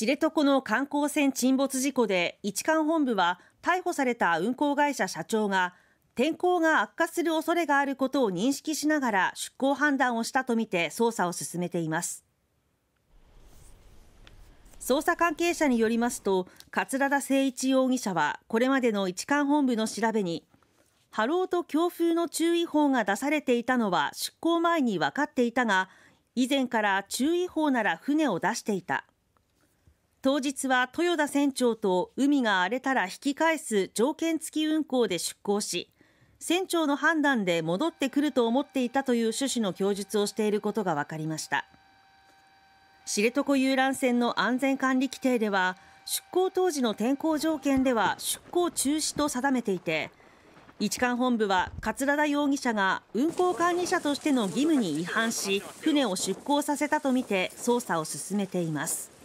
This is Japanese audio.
知床の観光船沈没事故で一貫本部は逮捕された運航会社社長が天候が悪化する恐れがあることを認識しながら出航判断をしたとみて捜査を進めています捜査関係者によりますと桂田誠一容疑者はこれまでの一貫本部の調べに波浪と強風の注意報が出されていたのは出航前に分かっていたが以前から注意報なら船を出していた当日は豊田船長と海が荒れたら引き返す条件付き運航で出航し船長の判断で戻ってくると思っていたという趣旨の供述をしていることが分かりました知床遊覧船の安全管理規程では出航当時の天候条件では出航中止と定めていて一貫本部は桂田容疑者が運航管理者としての義務に違反し船を出航させたとみて捜査を進めています